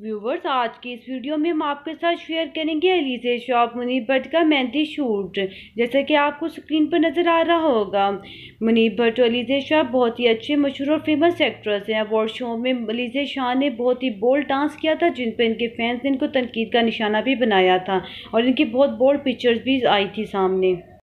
viewers आज की इस वीडियो में हम आपके साथ शेयर करेंगे एलिजे शॉप मुनीब भट्ट का मेहंदी शूट जैसा कि आपको स्क्रीन पर नज़र आ रहा होगा मुनीब भट्ट और एलिजे शॉप बहुत ही अच्छे मशहूर और फेमस एक्ट्रेस हैं अवार्ड शो में एलिजे शाह ने बहुत ही बोल्ड डांस किया था जिन पर इनके फैंस ने इनको तनकीद का निशाना भी बनाया था और इनकी बहुत बोल्ड पिक्चर्स भी आई थी सामने